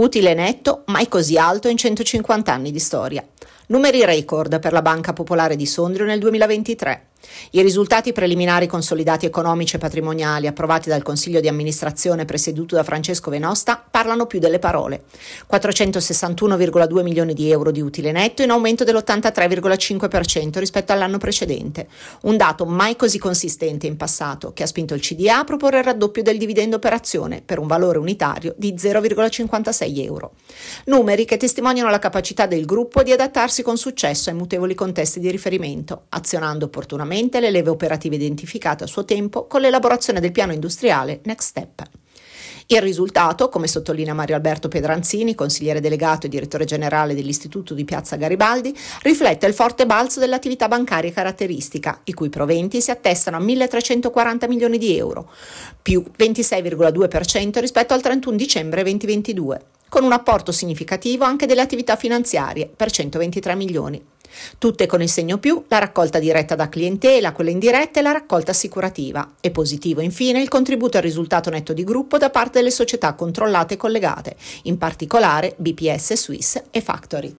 Utile netto mai così alto in 150 anni di storia. Numeri record per la Banca Popolare di Sondrio nel 2023. I risultati preliminari consolidati economici e patrimoniali approvati dal Consiglio di amministrazione presieduto da Francesco Venosta parlano più delle parole. 461,2 milioni di euro di utile netto in aumento dell'83,5% rispetto all'anno precedente, un dato mai così consistente in passato che ha spinto il CDA a proporre il raddoppio del dividendo per azione per un valore unitario di 0,56 euro. Numeri che testimoniano la capacità del gruppo di adattare adattarsi con successo ai mutevoli contesti di riferimento, azionando opportunamente le leve operative identificate a suo tempo con l'elaborazione del piano industriale Next Step. Il risultato, come sottolinea Mario Alberto Pedranzini, consigliere delegato e direttore generale dell'Istituto di Piazza Garibaldi, riflette il forte balzo dell'attività bancaria caratteristica, i cui proventi si attestano a 1.340 milioni di euro, più 26,2% rispetto al 31 dicembre 2022 con un apporto significativo anche delle attività finanziarie per 123 milioni. Tutte con il segno più, la raccolta diretta da clientela, quella indiretta e la raccolta assicurativa. E positivo infine il contributo al risultato netto di gruppo da parte delle società controllate e collegate, in particolare BPS Swiss e Factory.